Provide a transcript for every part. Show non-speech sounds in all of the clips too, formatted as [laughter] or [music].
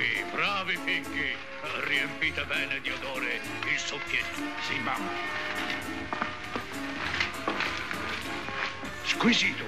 Bravi, bravi fighi. Riempite bene di odore il soffietto. Sì, mamma. Squisito.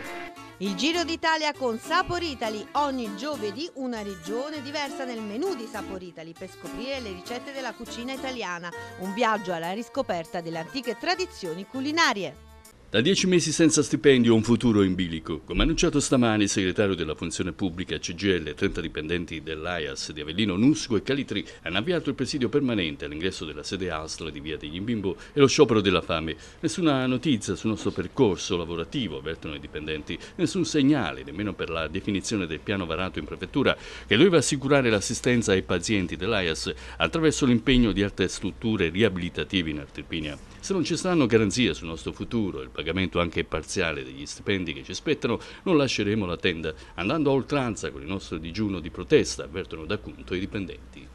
Il Giro d'Italia con Sapor Italy, ogni giovedì una regione diversa nel menù di Sapor Italy per scoprire le ricette della cucina italiana, un viaggio alla riscoperta delle antiche tradizioni culinarie. Da dieci mesi senza stipendio un futuro in bilico. Come annunciato stamani, il segretario della funzione pubblica CGL 30 dipendenti dell'AIAS di Avellino, Nusco e Calitri hanno avviato il presidio permanente all'ingresso della sede ASL di Via degli Imbimbo e lo sciopero della fame. Nessuna notizia sul nostro percorso lavorativo, avvertono i dipendenti, nessun segnale, nemmeno per la definizione del piano varato in prefettura che doveva assicurare l'assistenza ai pazienti dell'AIAS attraverso l'impegno di altre strutture riabilitative in Artirpinia. Se non ci saranno garanzie sul nostro futuro, il pagamento anche parziale degli stipendi che ci spettano, non lasceremo la tenda andando a oltranza con il nostro digiuno di protesta, avvertono da Cunto i dipendenti.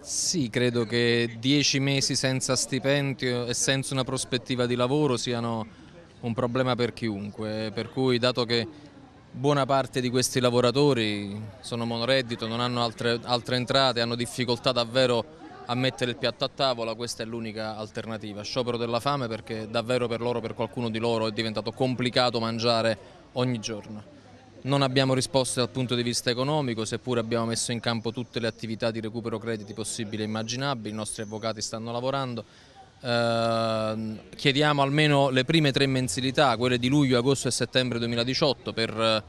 Sì, credo che dieci mesi senza stipendio e senza una prospettiva di lavoro siano un problema per chiunque, per cui dato che buona parte di questi lavoratori sono monoreddito, non hanno altre, altre entrate, hanno difficoltà davvero a mettere il piatto a tavola, questa è l'unica alternativa. Sciopero della fame perché davvero per loro, per qualcuno di loro è diventato complicato mangiare ogni giorno. Non abbiamo risposte dal punto di vista economico, seppure abbiamo messo in campo tutte le attività di recupero crediti possibili e immaginabili, i nostri avvocati stanno lavorando. Ehm, chiediamo almeno le prime tre mensilità, quelle di luglio, agosto e settembre 2018, per eh,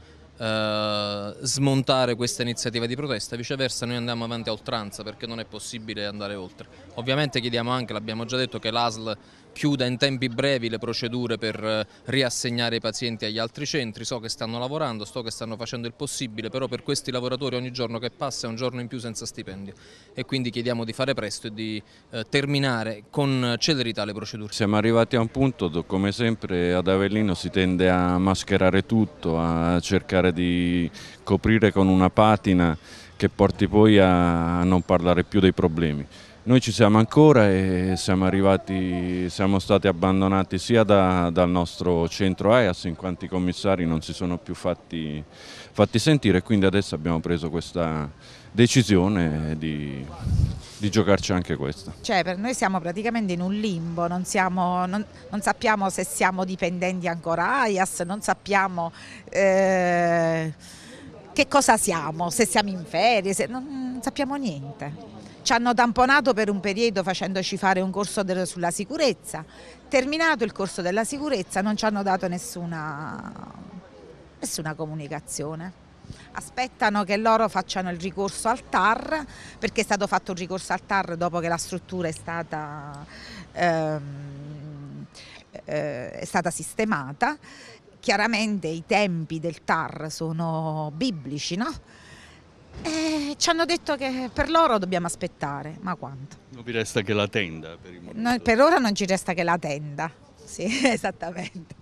eh, smontare questa iniziativa di protesta, viceversa noi andiamo avanti a oltranza perché non è possibile andare oltre. Ovviamente chiediamo anche, l'abbiamo già detto, che l'ASL chiuda in tempi brevi le procedure per eh, riassegnare i pazienti agli altri centri, so che stanno lavorando, so che stanno facendo il possibile, però per questi lavoratori ogni giorno che passa è un giorno in più senza stipendio e quindi chiediamo di fare presto e di eh, terminare con celerità le procedure. Siamo arrivati a un punto, come sempre ad Avellino si tende a mascherare tutto, a cercare di coprire con una patina che porti poi a non parlare più dei problemi. Noi ci siamo ancora e siamo, arrivati, siamo stati abbandonati sia da, dal nostro centro AIAS in quanto i commissari non si sono più fatti, fatti sentire quindi adesso abbiamo preso questa decisione di, di giocarci anche questa. Cioè per noi siamo praticamente in un limbo, non, siamo, non, non sappiamo se siamo dipendenti ancora AIAS, non sappiamo... Eh, che cosa siamo, se siamo in ferie, se, non, non sappiamo niente. Ci hanno tamponato per un periodo facendoci fare un corso sulla sicurezza. Terminato il corso della sicurezza non ci hanno dato nessuna, nessuna comunicazione aspettano che loro facciano il ricorso al TAR perché è stato fatto un ricorso al TAR dopo che la struttura è stata, ehm, eh, è stata sistemata. Chiaramente i tempi del TAR sono biblici, no? Eh, ci hanno detto che per loro dobbiamo aspettare, ma quanto? Non vi resta che la tenda per il momento? No, per ora non ci resta che la tenda, sì, [laughs] esattamente.